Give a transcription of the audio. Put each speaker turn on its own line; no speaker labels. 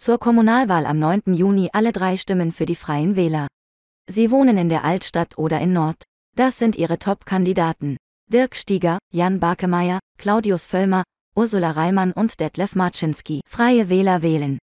zur Kommunalwahl am 9. Juni alle drei Stimmen für die Freien Wähler. Sie wohnen in der Altstadt oder in Nord. Das sind ihre Top-Kandidaten. Dirk Stieger, Jan Barkemeyer, Claudius Völlmer, Ursula Reimann und Detlef Marczynski. Freie Wähler wählen.